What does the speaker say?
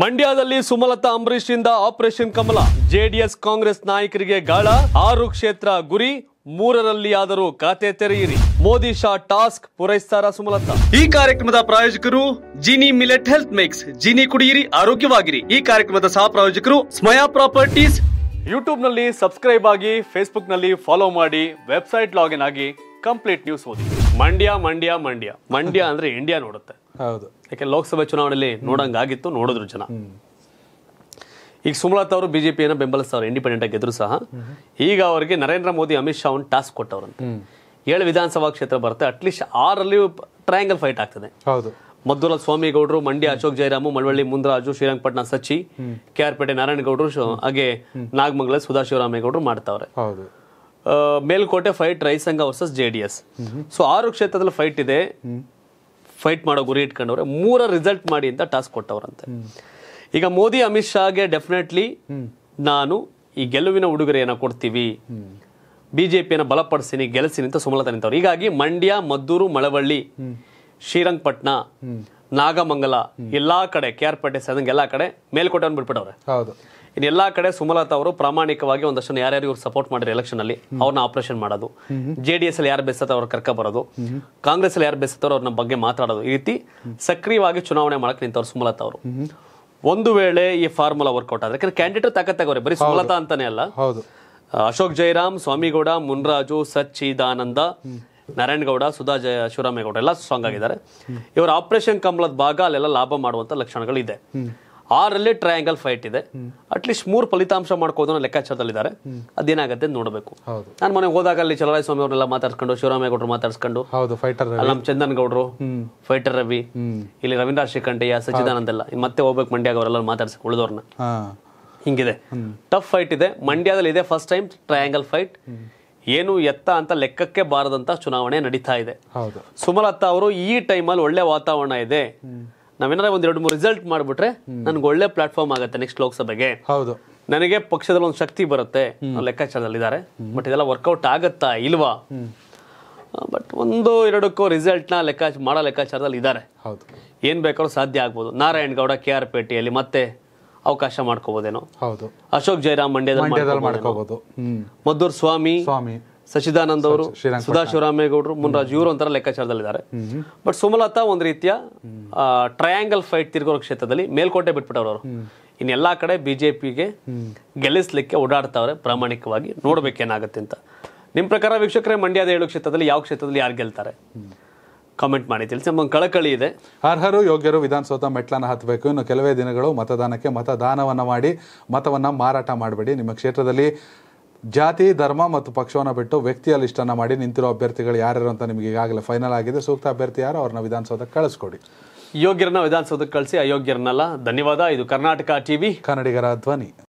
ಮಂಡ್ಯದಲ್ಲಿ ಸುಮಲತಾ ಅಂಬರೀಷ್ ಇಂದ ಆಪರೇಷನ್ ಕಮಲ ಜೆಡಿಎಸ್ ಕಾಂಗ್ರೆಸ್ ನಾಯಕರಿಗೆ ಗಾಳ ಆರು ಕ್ಷೇತ್ರ ಗುರಿ ಮೂರರಲ್ಲಿ ಆದರೂ ಖಾತೆ ತೆರೆಯಿರಿ ಮೋದಿ ಶಾ ಟಾಸ್ಕ್ ಪೂರೈಸ್ತಾರ ಸುಮಲತಾ ಈ ಕಾರ್ಯಕ್ರಮದ ಪ್ರಾಯೋಜಕರು Jini millet health mix Jini ಕುಡಿಯಿರಿ ಆರೋಗ್ಯವಾಗಿರಿ ಈ ಕಾರ್ಯಕ್ರಮದ ಸಹ ಪ್ರಾಯೋಜಕರು ಸ್ಮಯಾ ಪ್ರಾಪರ್ಟೀಸ್ ಯೂಟ್ಯೂಬ್ ನಲ್ಲಿ ಸಬ್ಸ್ಕ್ರೈಬ್ ಆಗಿ ಫೇಸ್ಬುಕ್ ನಲ್ಲಿ ಫಾಲೋ ಮಾಡಿ ವೆಬ್ಸೈಟ್ ಲಾಗಿನ್ ಆಗಿ ಕಂಪ್ಲೀಟ್ ನ್ಯೂಸ್ ಓದಿ ಮಂಡ್ಯ ಮಂಡ್ಯ ಮಂಡ್ಯ ಮಂಡ್ಯ ಅಂದ್ರೆ ಇಂಡಿಯಾ ನೋಡುತ್ತೆ ಹೌದು ಯಾಕೆ ಲೋಕಸಭೆ ಚುನಾವಣೆಯಲ್ಲಿ ನೋಡಂಗಾಗಿತ್ತು ನೋಡಿದ್ರು ಜನ ಈಗ ಸುಮಲತಾ ಅವರು ಬಿಜೆಪಿಯನ್ನು ಬೆಂಬಲಿಸ್ತಾರೆ ಇಂಡಿಪೆಂಡೆಂಟ್ ಆಗಿ ಗೆದ್ರು ಸಹ ಈಗ ಅವರಿಗೆ ನರೇಂದ್ರ ಮೋದಿ ಅಮಿತ್ ಶಾ ಒಂದು ಟಾಸ್ಕ್ ಕೊಟ್ಟವರಂತೆ ಏಳು ವಿಧಾನಸಭಾ ಕ್ಷೇತ್ರ ಬರುತ್ತೆ ಅಟ್ಲೀಸ್ಟ್ ಆರಲ್ಲಿ ಟ್ರಯಾಂಗಲ್ ಫೈಟ್ ಆಗ್ತದೆ ಹೌದು ಮದ್ದೂರ ಸ್ವಾಮಿಗೌಡರು ಮಂಡ್ಯ ಅಶೋಕ್ ಜಯರಾಮು ಮಳವಳ್ಳಿ ಮುಂದ್ರಾಜು ಶ್ರೀರಂಗಪಟ್ಟಣ ಸಚಿ ಕೆ ಆರ್ ಪೇಟೆ ನಾರಾಯಣಗೌಡರು ಹಾಗೆ ನಾಗಮಂಗಲ ಸುಧಾ ಶಿವರಾಮೇಗೌಡರು ಮಾಡ್ತಾವ್ರೆ ಮೇಲ್ಕೋಟೆ ಫೈಟ್ ರೈಸಂಗ versus J D S so ಆರು ಕ್ಷೇತ್ರದಲ್ಲಿ ಫೈಟ್ ಇದೆ ಫೈಟ್ ಮಾಡೋ ಗುರಿ ಇಟ್ಕೊಂಡವ್ರೆ ಮೂರ ರಿಸಲ್ಟ್ ಮಾಡಿ ಅಂತ ಟಾಸ್ಕ್ ಕೊಟ್ಟವ್ರಂತೆ ಈಗ ಮೋದಿ ಅಮಿತ್ ಶಾಗೆ ಡೆಫಿನೆಟ್ಲಿ ನಾನು ಈ ಗೆಲುವಿನ ಉಡುಗೊರೆಯನ್ನು ಕೊಡ್ತೀವಿ ಬಿಜೆಪಿಯನ್ನು ಬಲಪಡಿಸಿನಿ ಗೆಲ್ಲಿಸಿನಿ ಅಂತ ಸುಮಲತಾ ನಿಂತವ್ರು ಹೀಗಾಗಿ ಮಂಡ್ಯ ಮದ್ದೂರು ಮಳವಳ್ಳಿ ಶ್ರೀರಂಗಪಟ್ಟಣ ನಾಗಮಂಗಲ ಎಲ್ಲಾ ಕಡೆ ಕೆ ಆರ್ ಪೇಟೆ ಸೇದಂಗೆ ಎಲ್ಲಾ ಕಡೆ ಮೇಲ್ಕೋಟೆಯನ್ನು ಬಿಟ್ಬಿಟ್ಟವ್ರೆ ಹೌದು ಎಲ್ಲಾ ಕಡೆ ಸುಮಲತಾ ಅವರು ಪ್ರಾಮಾಣಿಕವಾಗಿ ಒಂದಷ್ಟು ಯಾರ್ಯಾರು ಇವ್ರು ಸಪೋರ್ಟ್ ಮಾಡಿದ್ರೆ ಎಲೆಕ್ಷನ್ ಅಲ್ಲಿ ಅವ್ರನ್ನ ಆಪರೇಷನ್ ಮಾಡೋದು ಜೆ ಡಿ ಎಸ್ ಅಲ್ಲಿ ಯಾರು ಬೇಸತ್ತ ಅವ್ರ ಕರ್ಕ ಬರೋದು ಕಾಂಗ್ರೆಸ್ ಅಲ್ಲಿ ಯಾರು ಬೆಸ್ತವ್ರು ಅವ್ರನ್ನ ಬಗ್ಗೆ ಮಾತಾಡೋದು ಈ ರೀತಿ ಸಕ್ರಿಯವಾಗಿ ಚುನಾವಣೆ ಮಾಡಕ್ ನಿಂತವ್ರು ಸುಮಲತಾ ಅವರು ಒಂದು ವೇಳೆ ಈ ಫಾರ್ಮುಲಾ ವರ್ಕೌಟ್ ಆದ್ರೆ ಯಾಕಂದ್ರೆ ಕ್ಯಾಂಡಿಡೇಟ್ ತಗೋರಿ ಬರೀ ಸುಮಲತಾ ಅಂತಾನೆ ಅಲ್ಲ ಅಶೋಕ್ ಜೈರಾಮ್ ಸ್ವಾಮಿಗೌಡ ಮುನ್ರಾಜು ಸಚ್ಚಿದಾನಂದ ನಾರಾಯಣಗೌಡ ಸುಧಾ ಜಯ ಗೌಡ ಎಲ್ಲ ಸ್ಟ್ರಾಂಗ್ ಆಗಿದ್ದಾರೆ ಇವರ ಆಪರೇಷನ್ ಕಮಲದ ಭಾಗ ಅಲ್ಲೆಲ್ಲ ಲಾಭ ಲಕ್ಷಣಗಳು ಲಕ್ಷಣಗಳಿದೆ ಆರಲ್ಲೇ ಟ್ರಯಾಂಗಲ್ ಫೈಟ್ ಇದೆ ಅಟ್ಲೀಸ್ಟ್ ಮೂರು ಫಲಿತಾಂಶ ಮಾಡ್ಕೋದು ಅನ್ನೋ ಲೆಕ್ಕಾಚಾರದಲ್ಲಿದ್ದಾರೆ ಅದೇನಾಗುತ್ತೆ ನೋಡಬೇಕು ನಾನು ಮನೆಗೆ ಹೋದಾಗ ಅಲ್ಲಿ ಚಲರಾಯ ಸ್ವಾಮಿ ಅವರೆಲ್ಲ ಮಾತಾಡ್ಸ್ಕೊಂಡು ಶಿವರಾಮೇಗೌಡರು ಮಾತಾಡ್ಸ್ಕೊಂಡು ನಮ್ಮ ಚಂದನ್ ಗೌಡರು ಫೈಟರ್ ರವಿ ಇಲ್ಲಿ ರವೀಂದ್ರ ಶ್ರೀಕಂಠಯ್ಯ ಸಚ್ಚಿದಾನಂದ ಎಲ್ಲ ಮತ್ತೆ ಹೋಗ್ಬೇಕು ಮಂಡ್ಯಾಗ ಅವರೆಲ್ಲ ಮಾತಾಡ್ಸಕ್ ಉಳಿದವ್ರನ್ನ ಹಿಂಗಿದೆ ಟಫ್ ಫೈಟ್ ಇದೆ ಮಂಡ್ಯದಲ್ಲಿ ಇದೆ ಫಸ್ಟ್ ಟೈಮ್ ಟ್ರಯಾಂಗಲ್ ಫೈಟ್ ಏನು ಎತ್ತ ಅಂತ ಲೆಕ್ಕಕ್ಕೆ ಬಾರದಂತ ಚುನಾವಣೆ ನಡೀತಾ ಇದೆ ಸುಮಲತಾ ಅವರು ಈ ಟೈಮಲ್ಲಿ ಒಳ್ಳೆ ವಾತಾವರಣ ಇದೆ ನಾವೇನಾರ ಒಂದ್ ಎರಡು ಮೂರು ರಿಸಲ್ಟ್ ಮಾಡಿಬಿಟ್ರೆ ನನ್ಗೆ ಒಳ್ಳೆ ಪ್ಲಾಟ್ಫಾರ್ಮ್ ಆಗುತ್ತೆ ನೆಕ್ಸ್ಟ್ ಲೋಕಸಭೆಗೆ ಹೌದು ನನಗೆ ಪಕ್ಷದಲ್ಲಿ ಒಂದು ಶಕ್ತಿ ಬರುತ್ತೆ ಲೆಕ್ಕಾಚಾರದಲ್ಲಿದ್ದಾರೆ ಬಟ್ ಇದೆಲ್ಲ ವರ್ಕೌಟ್ ಆಗತ್ತಾ ಇಲ್ವಾ ಬಟ್ ಒಂದು ಎರಡಕ್ಕೂ ರಿಸಲ್ಟ್ನ ಲೆಕ್ಕಾಚಾರ ಮಾಡೋ ಲೆಕ್ಕಾಚಾರದಲ್ಲಿ ಇದ್ದಾರೆ ಹೌದು ಏನು ಬೇಕಾದ್ರೂ ಸಾಧ್ಯ ಆಗ್ಬೋದು ನಾರಾಯಣಗೌಡ ಕೆ ಆರ್ ಪೇಟೆಯಲ್ಲಿ ಮತ್ತೆ ಅವಕಾಶ ಮಾಡ್ಕೋಬಹುದೇನೋ ಹೌದು ಅಶೋಕ್ ಜಯರಾಮ್ ಮಂಡ್ಯದಲ್ಲಿ ಮಾಡ್ಕೋಬಹುದು ಮದ್ದೂರ್ ಸ್ವಾಮಿ ಸ್ವಾಮಿ ಸಚಿದಾನಂದ ಅವರು ಸುಧಾ ಶಿವರಾಮೇಗೌಡರು ಮುನ್ರಾಜ್ ಇವರು ಒಂಥರ ಲೆಕ್ಕಾಚಾರದಲ್ಲಿದ್ದಾರೆ ಬಟ್ ಸುಮಲತಾ ಒಂದ್ ರೀತಿಯ ಟ್ರಯಾಂಗಲ್ ಫೈಟ್ ತಿರುಗೋ ಕ್ಷೇತ್ರದಲ್ಲಿ ಮೇಲ್ಕೋಟೆ ಬಿಟ್ಬಿಟ್ಟವರು ಅವರು ಇನ್ನೆಲ್ಲಾ ಕಡೆ ಬಿಜೆಪಿಗೆ ಗೆಲ್ಲಿಸ್ಲಿಕ್ಕೆ ಓಡಾಡ್ತಾವ್ರೆ ಪ್ರಾಮಾಣಿಕವಾಗಿ ನೋಡ್ಬೇಕೇನಾಗತ್ತೆ ಅಂತ ನಿಮ್ಮ ಪ್ರಕಾರ ವೀಕ್ಷಕರೇ ಮಂಡ್ಯದ ಏಳು ಕ್ಷೇತ್ರದಲ್ಲಿ ಯಾವ ಕ್ಷೇತ್ರದಲ್ಲಿ ಯಾರು ಗೆಲ್ತಾರೆ ಕಮೆಂಟ್ ಮಾಡಿ ತಿಳಿಸಿ ನಮ್ಮ ಕಳಕಳಿ ಇದೆ ಅರ್ಹರು ಯೋಗ್ಯರು ವಿಧಾನಸೌಧ ಮೆಟ್ಲನ್ನು ಹತ್ತಬೇಕು ಇನ್ನು ಕೆಲವೇ ದಿನಗಳು ಮತದಾನಕ್ಕೆ ಮತದಾನವನ್ನು ಮಾಡಿ ಮತವನ್ನು ಮಾರಾಟ ಮಾಡಬೇಡಿ ನಿಮ್ಮ ಕ್ಷೇತ್ರದಲ್ಲಿ ಜಾತಿ ಧರ್ಮ ಮತ್ತು ಪಕ್ಷವನ್ನು ಬಿಟ್ಟು ವ್ಯಕ್ತಿಯ ಲಿಸ್ಟನ್ನು ಮಾಡಿ ನಿಂತಿರೋ ಅಭ್ಯರ್ಥಿಗಳು ಯಾರ್ಯಾರು ಅಂತ ನಿಮಗೆ ಈಗಾಗಲೇ ಫೈನಲ್ ಆಗಿದೆ ಸೂಕ್ತ ಅಭ್ಯರ್ಥಿ ಯಾರು ಅವ್ರನ್ನ ವಿಧಾನಸೌಧಕ್ಕೆ ಕಳಿಸ್ಕೊಡಿ ಯೋಗ್ಯರನ್ನ ವಿಧಾನಸೌಧಕ್ಕೆ ಕಳಿಸಿ ಅಯೋಗ್ಯರನ್ನಲ್ಲ ಧನ್ಯವಾದ ಇದು ಕರ್ನಾಟಕ ಟಿವಿ ಕನ್ನಡಿಗರ ಧ್ವನಿ